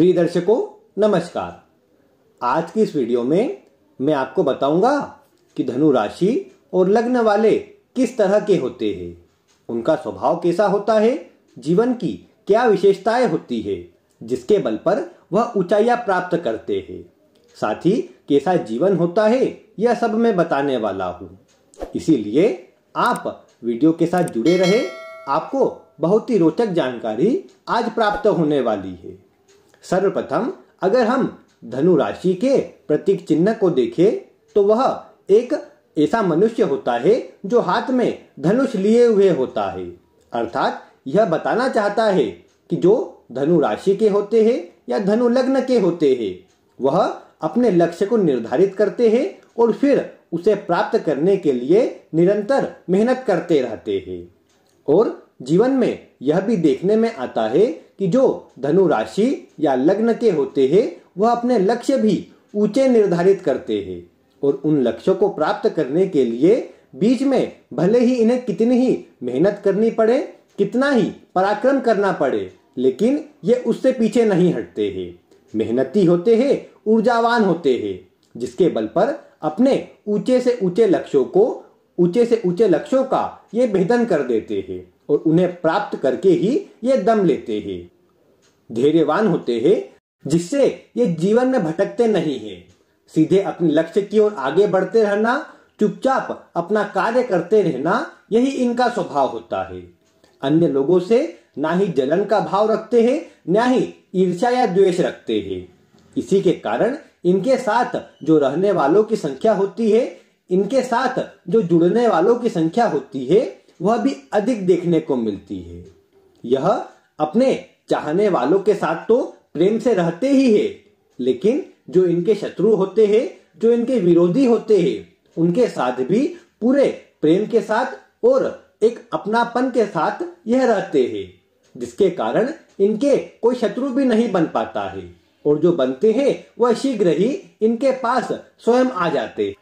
प्रिय दर्शकों नमस्कार आज की इस वीडियो में मैं आपको बताऊंगा कि धनु राशि और लग्न वाले किस तरह के होते हैं उनका स्वभाव कैसा होता है जीवन की क्या विशेषताएं होती है जिसके बल पर वह ऊंचाइयां प्राप्त करते हैं साथ ही कैसा जीवन होता है यह सब मैं बताने वाला हूँ इसीलिए आप वीडियो के साथ जुड़े रहे आपको बहुत ही रोचक जानकारी आज प्राप्त होने वाली है सर्वप्रथम अगर हम धनु राशि के प्रतीक चिन्ह को देखें तो वह एक ऐसा मनुष्य होता है जो हाथ में धनुष लिए हुए होता है अर्थात यह बताना चाहता है कि जो धनु राशि के होते हैं या धनु लग्न के होते हैं वह अपने लक्ष्य को निर्धारित करते हैं और फिर उसे प्राप्त करने के लिए निरंतर मेहनत करते रहते हैं और जीवन में यह भी देखने में आता है कि जो धनु राशि या लग्न के होते हैं वह अपने लक्ष्य भी ऊंचे निर्धारित करते हैं और उन लक्ष्यों को प्राप्त करने के लिए बीच में भले ही इन्हें कितनी ही मेहनत करनी पड़े कितना ही पराक्रम करना पड़े लेकिन ये उससे पीछे नहीं हटते हैं मेहनती होते हैं ऊर्जावान होते हैं जिसके बल पर अपने ऊंचे से ऊंचे लक्ष्यों को ऊंचे से ऊंचे लक्ष्यों का ये भेदन कर देते हैं और उन्हें प्राप्त करके ही ये दम लेते हैं धैर्यवान होते हैं जिससे ये जीवन में भटकते नहीं है सीधे अपने लक्ष्य की ओर आगे बढ़ते रहना चुपचाप अपना कार्य करते रहना यही इनका स्वभाव होता है अन्य लोगों से ना ही जलन का भाव रखते हैं ना ही ईर्ष्या या द्वेष रखते हैं इसी के कारण इनके साथ जो रहने वालों की संख्या होती है इनके साथ जो जुड़ने वालों की संख्या होती है वह भी अधिक देखने को मिलती है यह अपने चाहने वालों के साथ तो प्रेम से रहते ही है लेकिन जो इनके शत्रु होते हैं जो इनके विरोधी होते हैं उनके साथ भी पूरे प्रेम के साथ और एक अपनापन के साथ यह रहते हैं जिसके कारण इनके कोई शत्रु भी नहीं बन पाता है और जो बनते हैं वह शीघ्र ही इनके पास स्वयं आ जाते हैं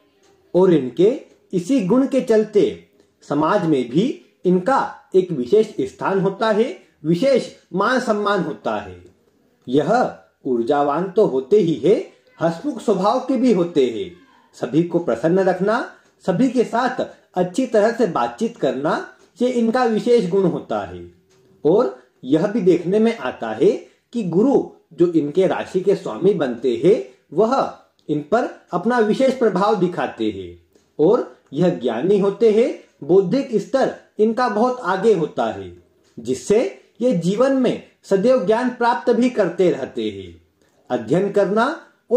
और इनके इसी गुण के चलते समाज में भी इनका एक विशेष स्थान होता है विशेष मान सम्मान होता है यह ऊर्जावान तो होते ही है हसमुख स्वभाव के भी होते हैं सभी को प्रसन्न रखना सभी के साथ अच्छी तरह से बातचीत करना ये इनका विशेष गुण होता है और यह भी देखने में आता है कि गुरु जो इनके राशि के स्वामी बनते हैं वह इन पर अपना विशेष प्रभाव दिखाते हैं और यह ज्ञानी होते हैं बौद्धिक स्तर इनका बहुत आगे होता है जिससे ये जीवन में सदैव ज्ञान प्राप्त भी करते रहते हैं अध्ययन करना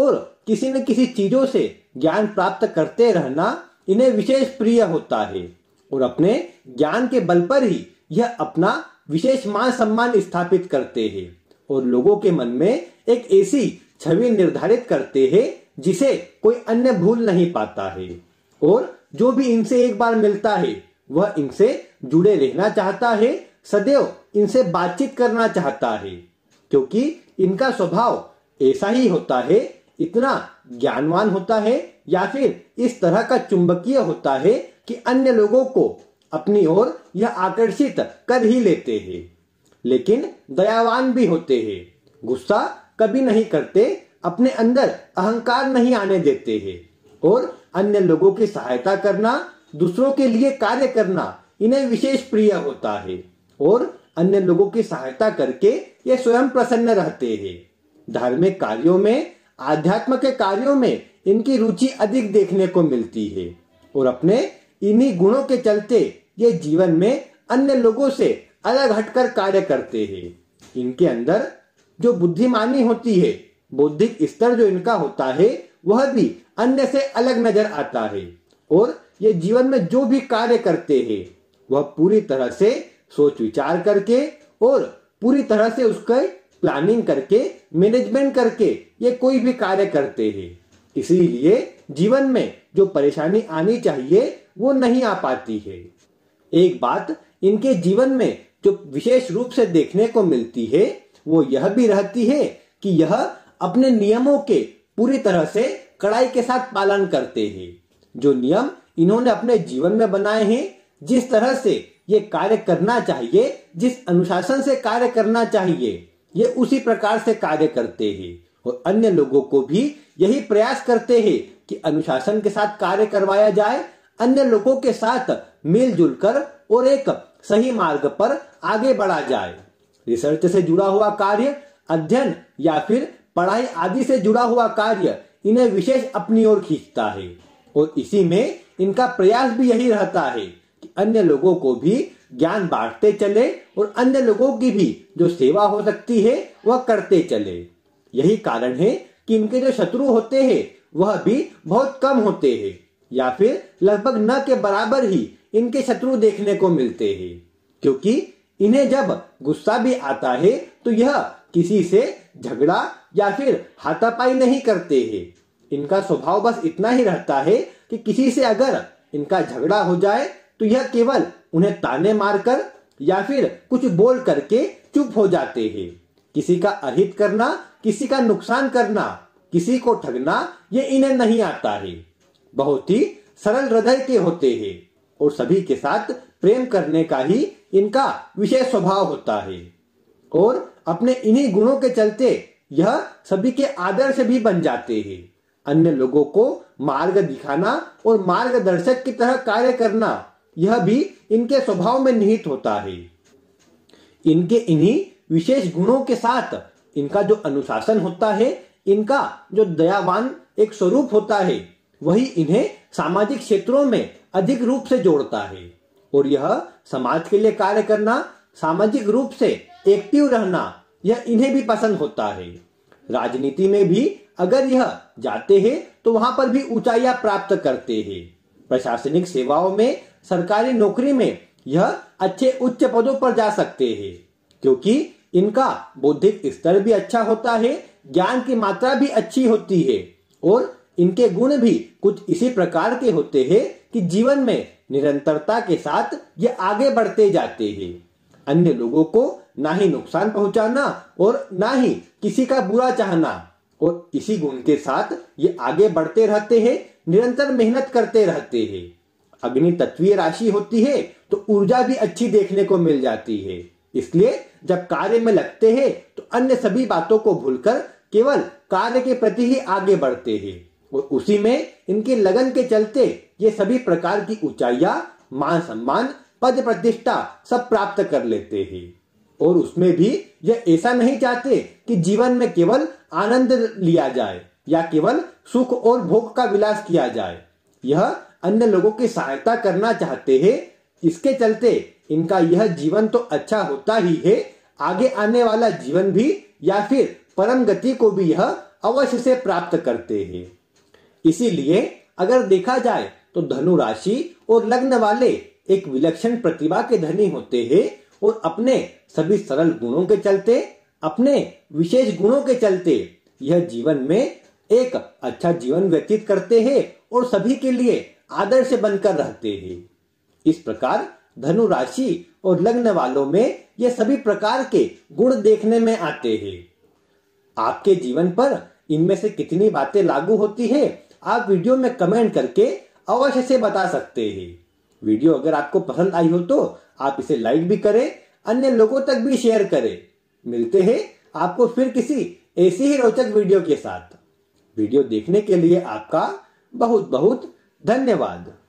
और किसी न किसी चीजों से ज्ञान प्राप्त करते रहना इन्हें विशेष प्रिय होता है और अपने ज्ञान के बल पर ही यह अपना विशेष मान सम्मान स्थापित करते हैं और लोगों के मन में एक ऐसी छवि निर्धारित करते हैं जिसे कोई अन्य भूल नहीं पाता है और जो भी इनसे एक बार मिलता है वह इनसे जुड़े रहना चाहता है सदैव इनसे बातचीत करना चाहता है क्योंकि इनका स्वभाव ऐसा ही होता है इतना ज्ञानवान होता है या फिर इस तरह का चुंबकीय होता है कि अन्य लोगों को अपनी ओर यह आकर्षित कर ही लेते हैं लेकिन दयावान भी होते हैं गुस्सा कभी नहीं करते अपने अंदर अहंकार नहीं आने देते हैं और अन्य लोगों की सहायता करना दूसरों के लिए कार्य करना इन्हें विशेष प्रिय होता है और अन्य लोगों की सहायता करके ये स्वयं प्रसन्न रहते हैं धार्मिक कार्यों में आध्यात्म के कार्यों में इनकी रुचि अधिक देखने को मिलती है और अपने इन्हीं गुणों के चलते ये जीवन में अन्य लोगों से अलग हटकर कार्य करते हैं इनके अंदर जो बुद्धिमानी होती है बौद्धिक स्तर जो इनका होता है वह भी अन्य से अलग नजर आता है और ये जीवन में जो भी कार्य करते हैं वह पूरी तरह से सोच विचार करके और पूरी तरह से उसका प्लानिंग करके मैनेजमेंट करके ये कोई भी कार्य करते हैं इसीलिए जीवन में जो परेशानी आनी चाहिए वो नहीं आ पाती है एक बात इनके जीवन में जो विशेष रूप से देखने को मिलती है वो यह भी रहती है कि यह अपने नियमों के पूरी तरह से कड़ाई के साथ पालन करते हैं जो नियम इन्होंने अपने जीवन में बनाए हैं जिस तरह से ये कार्य करना चाहिए जिस अनुशासन से कार्य करना चाहिए ये उसी प्रकार से कार्य करते हैं और अन्य लोगों को भी यही प्रयास करते हैं कि अनुशासन के साथ कार्य करवाया जाए अन्य लोगों के साथ मिलजुल कर और एक सही मार्ग पर आगे बढ़ा जाए रिसर्च से जुड़ा हुआ कार्य अध्ययन या फिर पढ़ाई आदि से जुड़ा हुआ कार्य इन्हें विशेष अपनी ओर खींचता है और इसी में इनका प्रयास भी यही रहता है कि अन्य लोगों को भी ज्ञान बांटते चले और अन्य लोगों की भी जो सेवा हो सकती है वह करते चले यही कारण है कि इनके जो शत्रु होते हैं वह भी बहुत कम होते हैं या फिर लगभग न के बराबर ही इनके शत्रु देखने को मिलते हैं क्योंकि इन्हें जब गुस्सा भी आता है तो यह किसी से झगड़ा या फिर हाथापाई नहीं करते हैं इनका स्वभाव बस इतना ही रहता है कि किसी से अगर इनका झगड़ा हो जाए तो यह केवल उन्हें ताने मारकर या फिर कुछ बोल करके चुप हो जाते हैं किसी का अहित करना किसी का नुकसान करना किसी को ठगना ये इन्हें नहीं आता है बहुत ही सरल हृदय के होते हैं और सभी के साथ प्रेम करने का ही इनका विशेष स्वभाव होता है और अपने इन्हीं गुणों के चलते यह सभी के आदर्श भी बन जाते हैं अन्य लोगों को मार्ग दिखाना और मार्गदर्शक की तरह कार्य करना यह भी इनके स्वभाव में निहित होता है इनके इन्हीं विशेष गुणों के साथ इनका जो अनुशासन होता है इनका जो दयावान एक स्वरूप होता है वही इन्हें सामाजिक क्षेत्रों में अधिक रूप से जोड़ता है और यह समाज के लिए कार्य करना सामाजिक रूप से एक्टिव रहना यह इन्हें भी पसंद होता है राजनीति में भी अगर यह जाते हैं तो वहां पर भी ऊंचाइया प्राप्त करते हैं प्रशासनिक सेवाओं में सरकारी नौकरी में यह अच्छे उच्च पदों पर जा सकते हैं क्योंकि इनका बौद्धिक स्तर भी अच्छा होता है ज्ञान की मात्रा भी अच्छी होती है और इनके गुण भी कुछ इसी प्रकार के होते हैं कि जीवन में निरंतरता के साथ ये आगे बढ़ते जाते हैं अन्य लोगों को ना ही नुकसान पहुंचाना और ना ही किसी का बुरा चाहना और इसी गुण के साथ ये आगे बढ़ते रहते हैं निरंतर मेहनत करते रहते हैं अग्नि तत्वीय राशि होती है तो ऊर्जा भी अच्छी देखने को मिल जाती है इसलिए जब कार्य में लगते हैं तो अन्य सभी बातों को भूलकर केवल कार्य के प्रति ही आगे बढ़ते हैं और उसी में इनके लगन के चलते ये सभी प्रकार की ऊंचाइया मान सम्मान पद प्रतिष्ठा सब प्राप्त कर लेते हैं और उसमें भी यह ऐसा नहीं चाहते कि जीवन में केवल आनंद लिया जाए या केवल सुख और भोग का विलास किया जाए यह अन्य लोगों की सहायता करना चाहते हैं इसके चलते इनका यह जीवन तो अच्छा होता ही है आगे आने वाला जीवन भी या फिर परम गति को भी यह अवश्य से प्राप्त करते हैं इसीलिए अगर देखा जाए तो धनु राशि और लग्न वाले एक विलक्षण प्रतिभा के धनी होते हैं और अपने सभी सरल गुणों के चलते अपने विशेष गुणों के चलते यह जीवन में एक अच्छा जीवन व्यतीत करते हैं और सभी के लिए आदर्श बनकर रहते हैं इस प्रकार धनु राशि और लग्न वालों में ये सभी प्रकार के गुण देखने में आते हैं आपके जीवन पर इनमें से कितनी बातें लागू होती है आप वीडियो में कमेंट करके अवश्य से बता सकते हैं वीडियो अगर आपको पसंद आई हो तो आप इसे लाइक भी करें अन्य लोगों तक भी शेयर करें मिलते हैं आपको फिर किसी ऐसी ही रोचक वीडियो के साथ वीडियो देखने के लिए आपका बहुत बहुत धन्यवाद